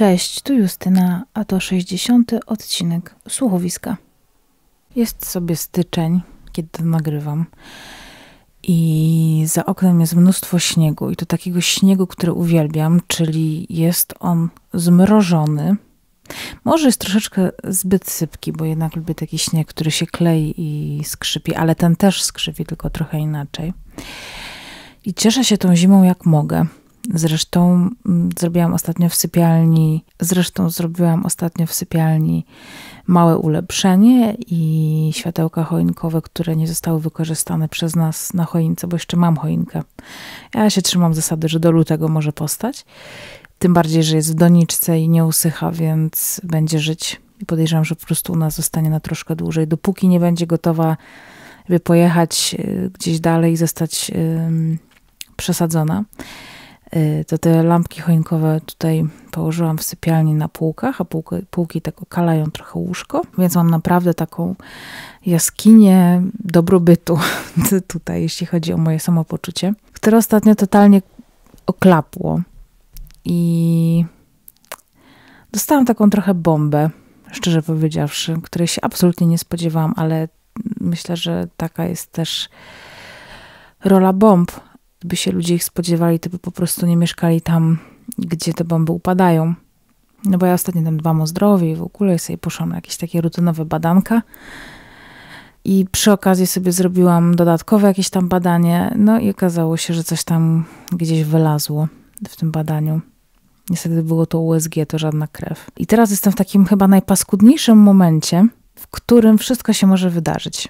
Cześć, tu Justyna, a to 60. odcinek słuchowiska. Jest sobie styczeń, kiedy to nagrywam. I za oknem jest mnóstwo śniegu, i to takiego śniegu, który uwielbiam, czyli jest on zmrożony. Może jest troszeczkę zbyt sypki, bo jednak lubię taki śnieg, który się klei i skrzypi, ale ten też skrzypi, tylko trochę inaczej. I cieszę się tą zimą jak mogę. Zresztą mm, zrobiłam ostatnio w sypialni, zresztą zrobiłam ostatnio w sypialni małe ulepszenie i światełka choinkowe, które nie zostały wykorzystane przez nas na choince, bo jeszcze mam choinkę. Ja się trzymam zasady, że do lutego może postać. Tym bardziej, że jest w doniczce i nie usycha, więc będzie żyć. I podejrzewam, że po prostu u nas zostanie na troszkę dłużej, dopóki nie będzie gotowa, by pojechać y, gdzieś dalej i zostać yy, przesadzona. Y, to te lampki choinkowe tutaj położyłam w sypialni na półkach, a półki, półki tak okalają trochę łóżko, więc mam naprawdę taką jaskinię dobrobytu tutaj, jeśli chodzi o moje samopoczucie, które ostatnio totalnie oklapło i dostałam taką trochę bombę, szczerze powiedziawszy, której się absolutnie nie spodziewałam, ale myślę, że taka jest też rola bomb Gdyby się ludzie ich spodziewali, to by po prostu nie mieszkali tam, gdzie te bomby upadają. No bo ja ostatnio tam dbam o zdrowie i w ogóle sobie poszłam na jakieś takie rutynowe badanka. I przy okazji sobie zrobiłam dodatkowe jakieś tam badanie, no i okazało się, że coś tam gdzieś wylazło w tym badaniu. Niestety było to USG, to żadna krew. I teraz jestem w takim chyba najpaskudniejszym momencie, w którym wszystko się może wydarzyć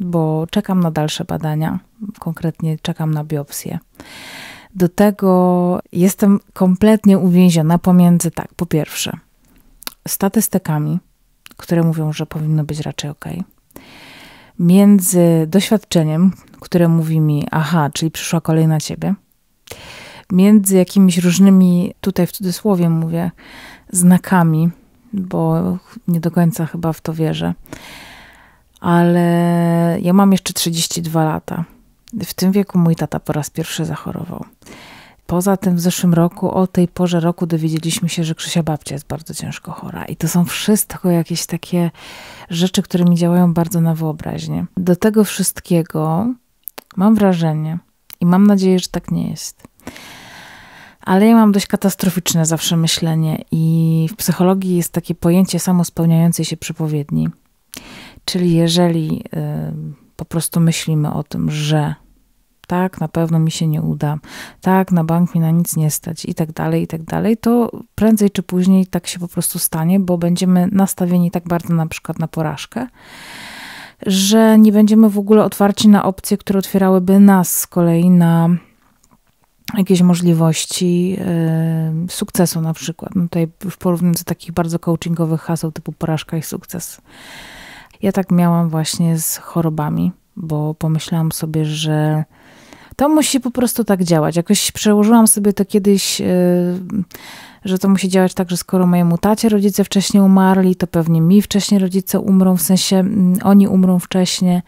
bo czekam na dalsze badania, konkretnie czekam na biopsję. Do tego jestem kompletnie uwięziona pomiędzy, tak, po pierwsze, statystykami, które mówią, że powinno być raczej ok, między doświadczeniem, które mówi mi, aha, czyli przyszła kolej na ciebie, między jakimiś różnymi, tutaj w cudzysłowie mówię, znakami, bo nie do końca chyba w to wierzę ale ja mam jeszcze 32 lata. W tym wieku mój tata po raz pierwszy zachorował. Poza tym w zeszłym roku, o tej porze roku dowiedzieliśmy się, że Krzysia babcia jest bardzo ciężko chora. I to są wszystko jakieś takie rzeczy, które mi działają bardzo na wyobraźnię. Do tego wszystkiego mam wrażenie i mam nadzieję, że tak nie jest. Ale ja mam dość katastroficzne zawsze myślenie i w psychologii jest takie pojęcie samospełniającej się przepowiedni. Czyli jeżeli y, po prostu myślimy o tym, że tak, na pewno mi się nie uda, tak, na bank mi na nic nie stać i tak dalej, i tak dalej, to prędzej czy później tak się po prostu stanie, bo będziemy nastawieni tak bardzo na przykład na porażkę, że nie będziemy w ogóle otwarci na opcje, które otwierałyby nas z kolei na jakieś możliwości yy, sukcesu na przykład. No tutaj już porównując do takich bardzo coachingowych haseł typu porażka i sukces. Ja tak miałam właśnie z chorobami, bo pomyślałam sobie, że to musi po prostu tak działać. Jakoś przełożyłam sobie to kiedyś, y, że to musi działać tak, że skoro mojemu tacie rodzice wcześniej umarli, to pewnie mi wcześniej rodzice umrą, w sensie mm, oni umrą wcześniej.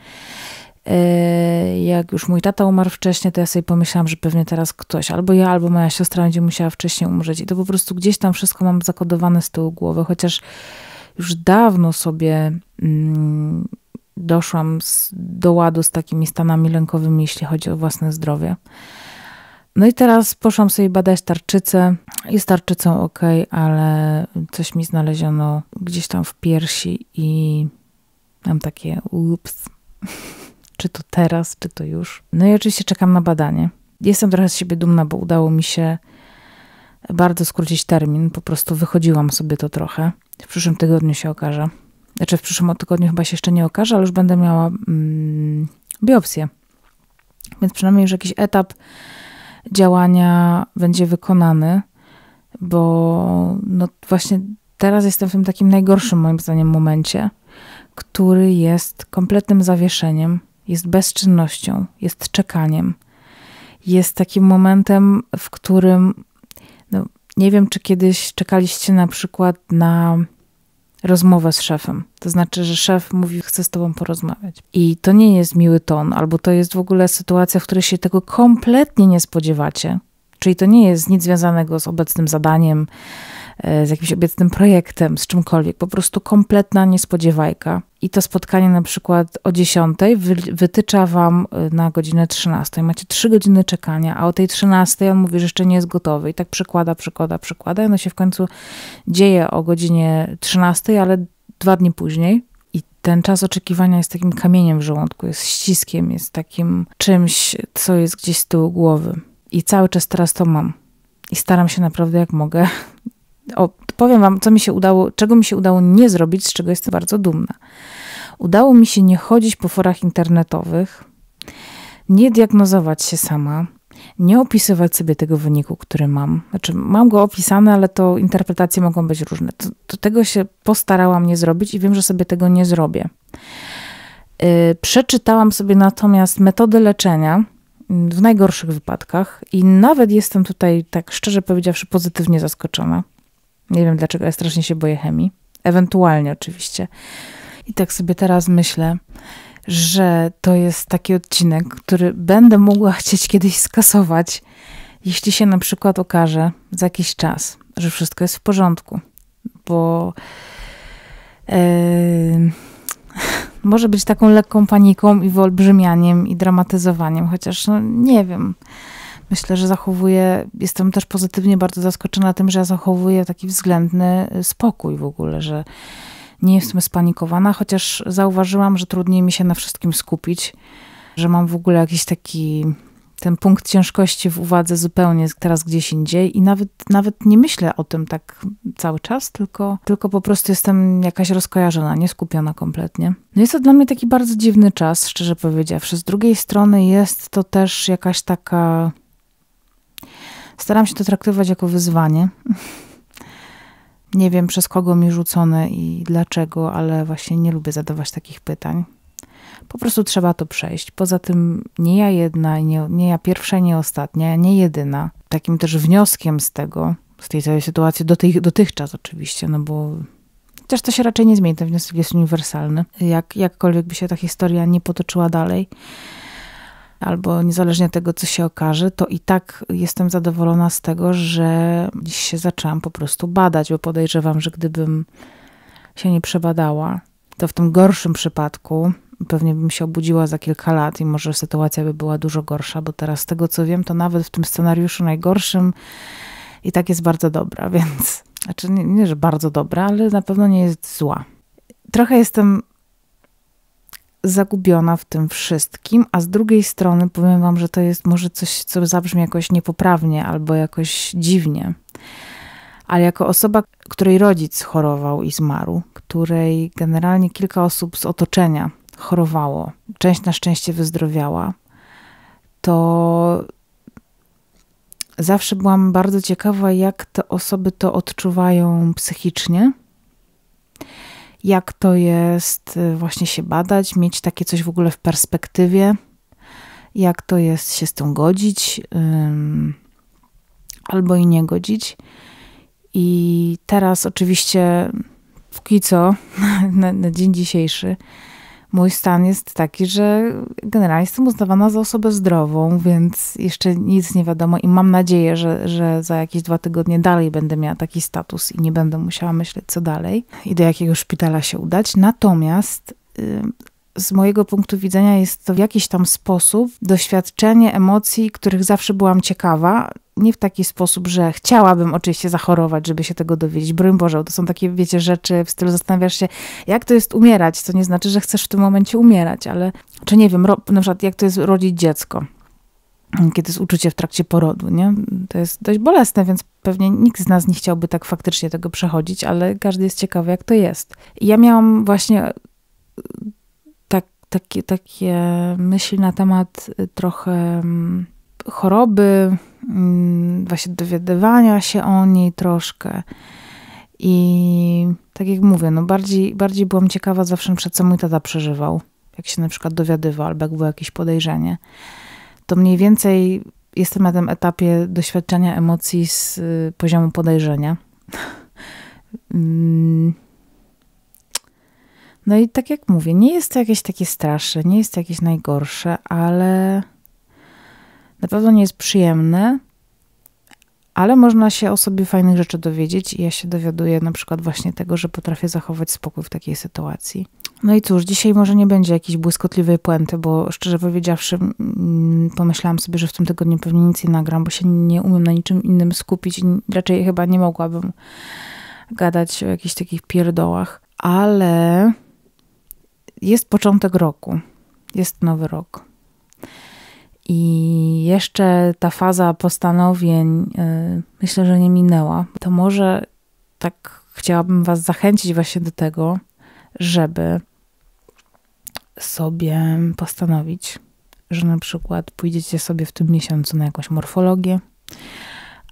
Y, jak już mój tata umarł wcześniej, to ja sobie pomyślałam, że pewnie teraz ktoś, albo ja, albo moja siostra będzie musiała wcześniej umrzeć. I to po prostu gdzieś tam wszystko mam zakodowane z tyłu głowy, chociaż już dawno sobie Mm, doszłam z, do ładu z takimi stanami lękowymi, jeśli chodzi o własne zdrowie. No i teraz poszłam sobie badać tarczycę. Jest tarczycą ok, ale coś mi znaleziono gdzieś tam w piersi i mam takie ups. czy to teraz, czy to już. No i oczywiście czekam na badanie. Jestem trochę z siebie dumna, bo udało mi się bardzo skrócić termin. Po prostu wychodziłam sobie to trochę. W przyszłym tygodniu się okaże. Znaczy w przyszłym tygodniu chyba się jeszcze nie okaże, ale już będę miała mm, biopsję. Więc przynajmniej już jakiś etap działania będzie wykonany, bo no właśnie teraz jestem w tym takim najgorszym moim zdaniem momencie, który jest kompletnym zawieszeniem, jest bezczynnością, jest czekaniem. Jest takim momentem, w którym no, nie wiem, czy kiedyś czekaliście na przykład na rozmowę z szefem. To znaczy, że szef mówi, chce z tobą porozmawiać. I to nie jest miły ton, albo to jest w ogóle sytuacja, w której się tego kompletnie nie spodziewacie. Czyli to nie jest nic związanego z obecnym zadaniem, e, z jakimś obecnym projektem, z czymkolwiek. Po prostu kompletna niespodziewajka i to spotkanie na przykład o 10 wytycza wam y, na godzinę 13. Macie 3 godziny czekania, a o tej 13 on mówi, że jeszcze nie jest gotowy i tak przekłada, przekłada, przekłada. I ono się w końcu dzieje o godzinie 13, ale dwa dni później. I ten czas oczekiwania jest takim kamieniem w żołądku, jest ściskiem, jest takim czymś, co jest gdzieś z tyłu głowy. I cały czas teraz to mam. I staram się naprawdę jak mogę powiem wam, co mi się udało, czego mi się udało nie zrobić, z czego jestem bardzo dumna. Udało mi się nie chodzić po forach internetowych, nie diagnozować się sama, nie opisywać sobie tego wyniku, który mam. Znaczy, mam go opisane, ale to interpretacje mogą być różne. To, to tego się postarałam nie zrobić i wiem, że sobie tego nie zrobię. Yy, przeczytałam sobie natomiast metody leczenia mm, w najgorszych wypadkach i nawet jestem tutaj, tak szczerze powiedziawszy, pozytywnie zaskoczona. Nie wiem dlaczego, ja strasznie się boję chemii. Ewentualnie oczywiście. I tak sobie teraz myślę, że to jest taki odcinek, który będę mogła chcieć kiedyś skasować, jeśli się na przykład okaże za jakiś czas, że wszystko jest w porządku, bo yy, może być taką lekką paniką i wyolbrzymianiem i dramatyzowaniem, chociaż no, nie wiem myślę, że zachowuję, jestem też pozytywnie bardzo zaskoczona tym, że ja zachowuję taki względny y, spokój w ogóle, że nie jestem spanikowana, chociaż zauważyłam, że trudniej mi się na wszystkim skupić, że mam w ogóle jakiś taki ten punkt ciężkości w uwadze zupełnie teraz gdzieś indziej i nawet, nawet nie myślę o tym tak cały czas, tylko, tylko po prostu jestem jakaś rozkojarzona, nieskupiona kompletnie. No jest to dla mnie taki bardzo dziwny czas, szczerze powiedziawszy. Z drugiej strony jest to też jakaś taka Staram się to traktować jako wyzwanie. Nie wiem przez kogo mi rzucone i dlaczego, ale właśnie nie lubię zadawać takich pytań. Po prostu trzeba to przejść. Poza tym nie ja jedna, nie, nie ja pierwsza, nie ostatnia, nie jedyna. Takim też wnioskiem z tego, z tej całej sytuacji do tych, dotychczas oczywiście, no bo chociaż to się raczej nie zmieni, ten wniosek jest uniwersalny, jak, jakkolwiek by się ta historia nie potoczyła dalej albo niezależnie od tego, co się okaże, to i tak jestem zadowolona z tego, że dziś się zaczęłam po prostu badać, bo podejrzewam, że gdybym się nie przebadała, to w tym gorszym przypadku pewnie bym się obudziła za kilka lat i może sytuacja by była dużo gorsza, bo teraz z tego co wiem, to nawet w tym scenariuszu najgorszym i tak jest bardzo dobra, więc znaczy nie, nie że bardzo dobra, ale na pewno nie jest zła. Trochę jestem zagubiona w tym wszystkim, a z drugiej strony powiem Wam, że to jest może coś, co zabrzmi jakoś niepoprawnie albo jakoś dziwnie. Ale jako osoba, której rodzic chorował i zmarł, której generalnie kilka osób z otoczenia chorowało, część na szczęście wyzdrowiała, to zawsze byłam bardzo ciekawa, jak te osoby to odczuwają psychicznie jak to jest y, właśnie się badać, mieć takie coś w ogóle w perspektywie, jak to jest się z tym godzić albo i nie godzić. I teraz oczywiście póki co, na, na dzień dzisiejszy, mój stan jest taki, że generalnie jestem uznawana za osobę zdrową, więc jeszcze nic nie wiadomo i mam nadzieję, że, że za jakieś dwa tygodnie dalej będę miała taki status i nie będę musiała myśleć, co dalej i do jakiego szpitala się udać. Natomiast z mojego punktu widzenia jest to w jakiś tam sposób doświadczenie emocji, których zawsze byłam ciekawa. Nie w taki sposób, że chciałabym oczywiście zachorować, żeby się tego dowiedzieć. Broń Boże, to są takie, wiecie, rzeczy w stylu zastanawiasz się, jak to jest umierać, co nie znaczy, że chcesz w tym momencie umierać, ale czy nie wiem, ro, na przykład jak to jest rodzić dziecko, kiedy jest uczucie w trakcie porodu, nie? To jest dość bolesne, więc pewnie nikt z nas nie chciałby tak faktycznie tego przechodzić, ale każdy jest ciekawy, jak to jest. I ja miałam właśnie takie, takie myśli na temat y, trochę mm, choroby, mm, właśnie dowiadywania się o niej troszkę. I tak jak mówię, no bardziej, bardziej byłam ciekawa zawsze, przed co mój tata przeżywał. Jak się na przykład dowiadywał, albo jak było jakieś podejrzenie. To mniej więcej jestem na tym etapie doświadczenia emocji z y, poziomu podejrzenia. Mm. No i tak jak mówię, nie jest to jakieś takie straszne, nie jest to jakieś najgorsze, ale na pewno nie jest przyjemne, ale można się o sobie fajnych rzeczy dowiedzieć i ja się dowiaduję na przykład właśnie tego, że potrafię zachować spokój w takiej sytuacji. No i cóż, dzisiaj może nie będzie jakiejś błyskotliwej puenty, bo szczerze powiedziawszy pomyślałam sobie, że w tym tygodniu pewnie nic nie nagram, bo się nie umiem na niczym innym skupić i raczej chyba nie mogłabym gadać o jakichś takich pierdołach, ale jest początek roku, jest nowy rok. I jeszcze ta faza postanowień e, myślę, że nie minęła. To może tak chciałabym Was zachęcić właśnie do tego, żeby sobie postanowić, że na przykład pójdziecie sobie w tym miesiącu na jakąś morfologię,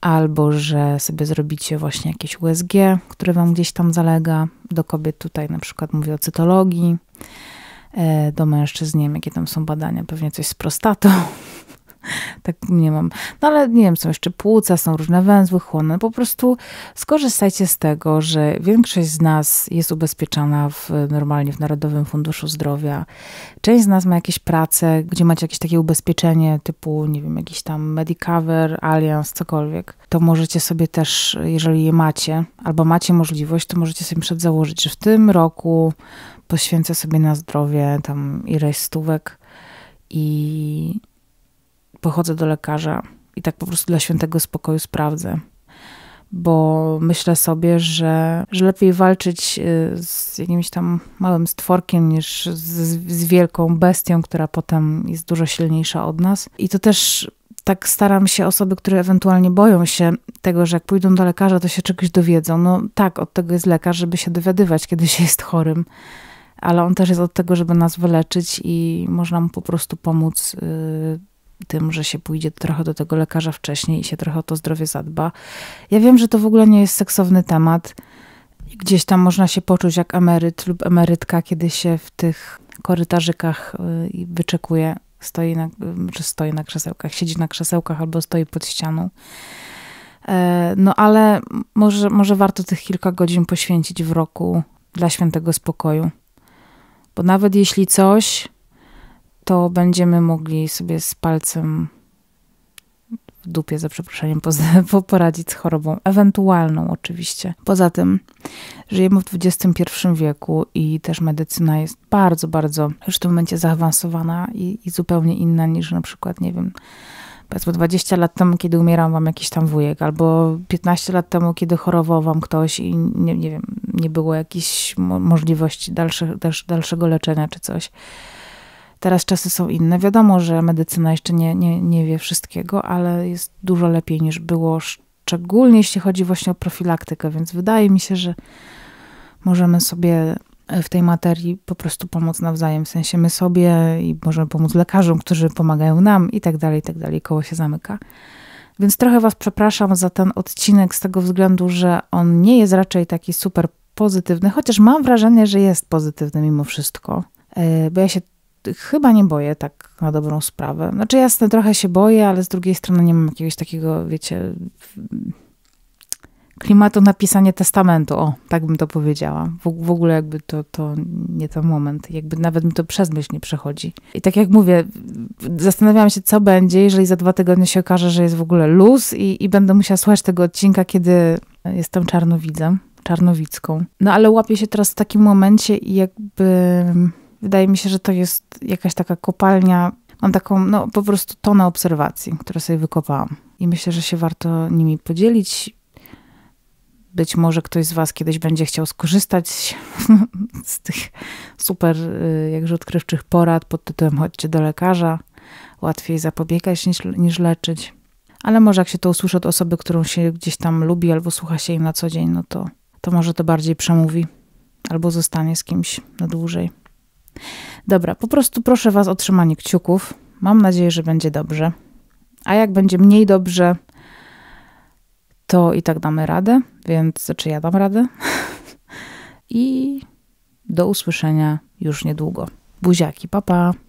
albo że sobie zrobicie właśnie jakieś USG, które wam gdzieś tam zalega. Do kobiet tutaj na przykład mówię o cytologii, E, do mężczyzn. Nie wiem, jakie tam są badania, pewnie coś z prostatą, tak nie mam. No ale nie wiem, są jeszcze płuca, są różne węzły chłonne. Po prostu skorzystajcie z tego, że większość z nas jest ubezpieczona w, normalnie w Narodowym Funduszu Zdrowia. Część z nas ma jakieś prace, gdzie macie jakieś takie ubezpieczenie typu, nie wiem, jakiś tam Medicover, Allianz, cokolwiek. To możecie sobie też, jeżeli je macie, albo macie możliwość, to możecie sobie przedzałożyć, że w tym roku poświęcę sobie na zdrowie tam ileś stówek i pochodzę do lekarza i tak po prostu dla świętego spokoju sprawdzę. Bo myślę sobie, że, że lepiej walczyć y, z jakimś tam małym stworkiem niż z, z wielką bestią, która potem jest dużo silniejsza od nas. I to też tak staram się osoby, które ewentualnie boją się tego, że jak pójdą do lekarza, to się czegoś dowiedzą. No tak, od tego jest lekarz, żeby się dowiadywać, kiedy się jest chorym, ale on też jest od tego, żeby nas wyleczyć i można mu po prostu pomóc y, tym, że się pójdzie trochę do tego lekarza wcześniej i się trochę o to zdrowie zadba. Ja wiem, że to w ogóle nie jest seksowny temat. Gdzieś tam można się poczuć jak emeryt lub emerytka, kiedy się w tych korytarzykach y, wyczekuje, stoi na, czy stoi na krzesełkach, siedzi na krzesełkach albo stoi pod ścianą. E, no ale może, może warto tych kilka godzin poświęcić w roku dla świętego spokoju. Bo nawet jeśli coś, to będziemy mogli sobie z palcem w dupie, za przeproszeniem, poradzić z chorobą, ewentualną oczywiście. Poza tym, żyjemy w XXI wieku i też medycyna jest bardzo, bardzo już w tym momencie zaawansowana i, i zupełnie inna niż na przykład, nie wiem, powiedzmy 20 lat temu, kiedy umierał wam jakiś tam wujek, albo 15 lat temu, kiedy chorował wam ktoś i nie, nie wiem, nie było jakiejś możliwości dalsze, dalszego leczenia czy coś. Teraz czasy są inne. Wiadomo, że medycyna jeszcze nie, nie, nie wie wszystkiego, ale jest dużo lepiej niż było, szczególnie jeśli chodzi właśnie o profilaktykę, więc wydaje mi się, że możemy sobie e, w tej materii po prostu pomóc nawzajem, w sensie my sobie i możemy pomóc lekarzom, którzy pomagają nam i tak dalej, i tak dalej. Koło się zamyka. Więc trochę Was przepraszam za ten odcinek z tego względu, że on nie jest raczej taki super pozytywny, chociaż mam wrażenie, że jest pozytywny mimo wszystko, e, bo ja się chyba nie boję tak na dobrą sprawę. Znaczy jasne, trochę się boję, ale z drugiej strony nie mam jakiegoś takiego, wiecie, klimatu na pisanie testamentu. O, tak bym to powiedziała. W, w ogóle jakby to, to nie ten moment. Jakby nawet mi to przez myśl nie przechodzi. I tak jak mówię, zastanawiałam się, co będzie, jeżeli za dwa tygodnie się okaże, że jest w ogóle luz i, i będę musiała słuchać tego odcinka, kiedy jestem czarnowidzem, czarnowicką. No ale łapię się teraz w takim momencie i jakby Wydaje mi się, że to jest jakaś taka kopalnia. Mam taką, no po prostu tonę obserwacji, które sobie wykopałam. I myślę, że się warto nimi podzielić. Być może ktoś z Was kiedyś będzie chciał skorzystać z tych super, y, jakże odkrywczych porad pod tytułem Chodźcie do lekarza. Łatwiej zapobiegać niż, niż leczyć. Ale może jak się to usłyszy od osoby, którą się gdzieś tam lubi albo słucha się im na co dzień, no to, to może to bardziej przemówi albo zostanie z kimś na dłużej. Dobra, po prostu proszę Was o trzymanie kciuków. Mam nadzieję, że będzie dobrze. A jak będzie mniej dobrze, to i tak damy radę, więc znaczy ja dam radę. I do usłyszenia już niedługo. Buziaki, papa. Pa.